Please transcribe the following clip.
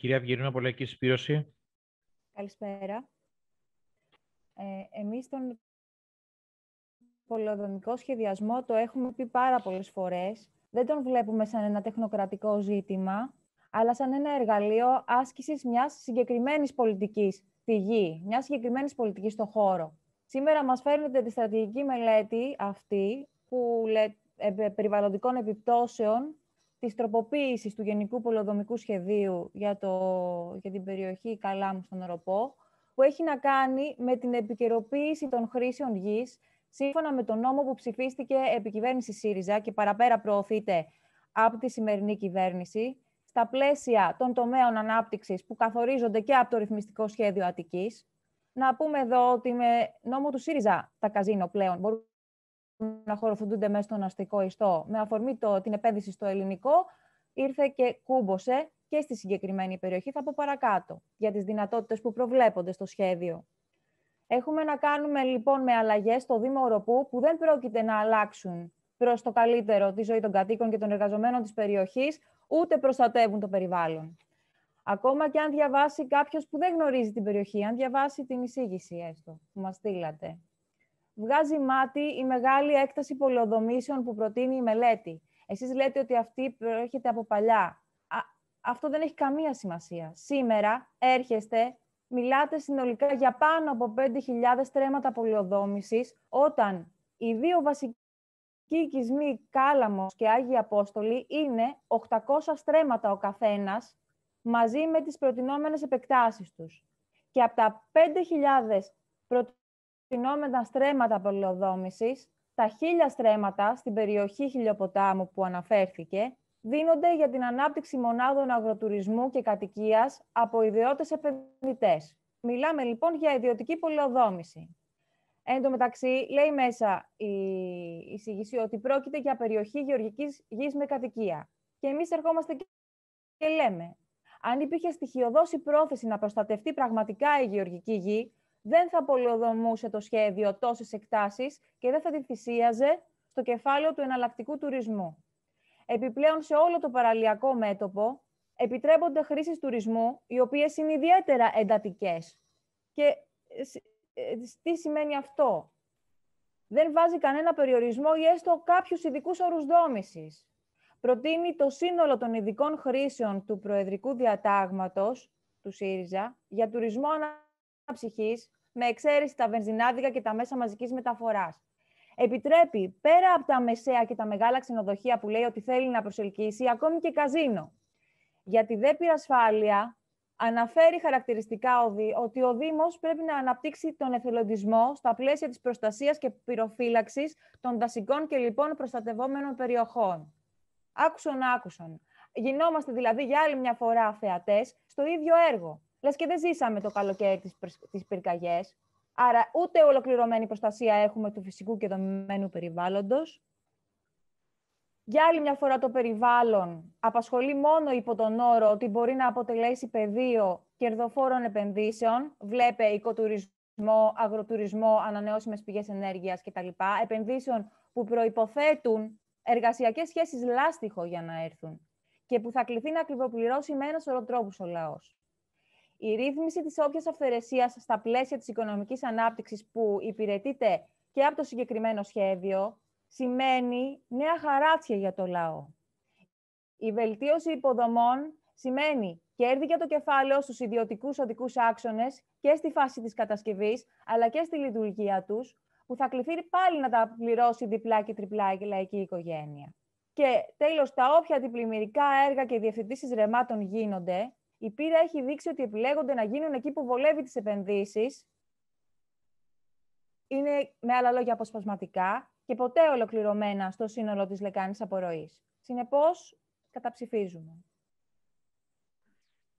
Κυρία Αυγερίνου, από Λαϊκή Συσπήρωση. Καλησπέρα. Ε, εμείς τον πολεοδομικό σχεδιασμό το έχουμε πει πάρα πολλές φορές. Δεν τον βλέπουμε σαν ένα τεχνοκρατικό ζήτημα, αλλά σαν ένα εργαλείο άσκησης μιας συγκεκριμένης πολιτικής στη γη, μιας συγκεκριμένης πολιτικής στον χώρο. Σήμερα μας φέρνετε τη στρατηγική μελέτη αυτή που λέ, ε, ε, περιβαλλοντικών επιπτώσεων της τροποποίησης του Γενικού Πολεοδομικού Σχεδίου για, το, για την περιοχή Καλάμου στον Οροπό, που έχει να κάνει με την επικαιροποίηση των χρήσεων γης, σύμφωνα με τον νόμο που ψηφίστηκε επί κυβέρνησης ΣΥΡΙΖΑ και παραπέρα προωθείται από τη σημερινή κυβέρνηση, στα πλαίσια των τομέων ανάπτυξης που καθορίζονται και από το ρυθμιστικό σχέδιο Αττικής. Να πούμε εδώ ότι με νόμο του ΣΥΡΙΖΑ τα καζίνο πλέον μπορούν να χωροφουντούνται μέσα στον αστικό ιστό. Με αφορμή το, την επένδυση στο ελληνικό, ήρθε και κούμποσε και στη συγκεκριμένη περιοχή. Θα πω παρακάτω για τις δυνατότητες που προβλέπονται στο σχέδιο. Έχουμε να κάνουμε λοιπόν με αλλαγές στο Δήμο Οροπού που δεν πρόκειται να αλλάξουν προς το καλύτερο τη ζωή των κατοίκων και των εργαζομένων της περιοχής, ούτε προστατεύουν το περιβάλλον. Ακόμα και αν διαβάσει κάποιος που δεν γνωρίζει την περιοχή, αν διαβάσει την εισήγηση έστω που μας στείλατε, βγάζει μάτι η μεγάλη έκταση πολεοδομήσεων που προτείνει η μελέτη. Εσείς λέτε ότι αυτή προέρχεται από παλιά. αυτό δεν έχει καμία σημασία. Σήμερα έρχεστε, μιλάτε συνολικά για πάνω από 5.000 στρέμματα πολεοδόμησης, όταν οι δύο βασικοί οικισμοί Κάλαμος και Άγιοι Απόστολοι είναι 800 στρέμματα ο καθένας, μαζί με τις προτινόμενες επεκτάσεις τους. Και από τα 5.000 φινόμενα στρέμματα πολεοδόμησης, τα χίλια στρέμματα στην περιοχή χιλιοποτάμου που αναφέρθηκε, δίνονται για την ανάπτυξη μονάδων αγροτουρισμού και κατοικίας από ιδιώτες επενδυτές. Μιλάμε λοιπόν για ιδιωτική πολεοδόμηση. Εν τω μεταξύ, λέει μέσα η εισηγήση ότι πρόκειται για περιοχή γεωργικής γης με κατοικία. Και εμείς ερχόμαστε και λέμε, αν υπήρχε στοιχειοδόση πρόθεση να προστατευτεί πραγματικά η γεωργική γη, δεν θα πολεοδομούσε το σχέδιο τόσες εκτάσεις και δεν θα τη θυσίαζε στο κεφάλαιο του εναλλακτικού τουρισμού. Επιπλέον, σε όλο το παραλιακό μέτωπο επιτρέπονται χρήσεις τουρισμού, οι οποίες είναι ιδιαίτερα εντατικές. Και ε, ε, τι σημαίνει αυτό. Δεν βάζει κανένα περιορισμό ή έστω κάποιους ειδικούς όρους δόμησης. Προτείνει το σύνολο των ειδικών χρήσεων του Προεδρικού Διατάγματος, του ΣΥΡΙΖΑ για τουρισμό Ψυχής με εξαίρεση τα βενζινάδικα και τα μέσα μαζικής μεταφοράς. Επιτρέπει, πέρα από τα μεσαία και τα μεγάλα ξενοδοχεία που λέει ότι θέλει να προσελκύσει, ακόμη και καζίνο. Για τη δέπειρα ασφάλεια, αναφέρει χαρακτηριστικά ότι ο Δήμος πρέπει να αναπτύξει τον εθελοντισμό στα πλαίσια της προστασίας και πυροφύλαξης των δασικών και λοιπόν προστατευόμενων περιοχών. Άκουσον, άκουσον. Γινόμαστε δηλαδή για άλλη μια φορά θεατές στο ίδιο έργο. Λες και δεν ζήσαμε το καλοκαίρι τις, τις πυρκαγιές. Άρα ούτε ολοκληρωμένη προστασία έχουμε του φυσικού και δομημένου περιβάλλοντος. Για άλλη μια φορά το περιβάλλον απασχολεί μόνο υπό τον όρο ότι μπορεί να αποτελέσει πεδίο κερδοφόρων επενδύσεων. Βλέπε οικοτουρισμό, αγροτουρισμό, ανανεώσιμες πηγές ενέργειας κτλ. Επενδύσεων που προϋποθέτουν εργασιακές σχέσεις λάστιχο για να έρθουν και που θα κληθεί να ακριβοπληρώσει με ένα σωρό τρόπους ο λαός. Η ρύθμιση της όποιας αυθαιρεσίας στα πλαίσια της οικονομικής ανάπτυξης που υπηρετείται και από το συγκεκριμένο σχέδιο σημαίνει νέα χαράτσια για το λαό. Η βελτίωση υποδομών σημαίνει κέρδη για το κεφάλαιο στους ιδιωτικούς οδικούς άξονες και στη φάση της κατασκευής, αλλά και στη λειτουργία τους, που θα κληθεί πάλι να τα πληρώσει διπλά και τριπλά η λαϊκή οικογένεια. Και τέλος, τα όποια διπλημμυρικά έργα και διευθυντήσεις ρεμάτων γίνονται, η πείρα έχει δείξει ότι επιλέγονται να γίνουν εκεί που βολεύει τις επενδύσεις, είναι με άλλα λόγια αποσπασματικά και ποτέ ολοκληρωμένα στο σύνολο της λεκάνης απορροής. Συνεπώς, καταψηφίζουμε.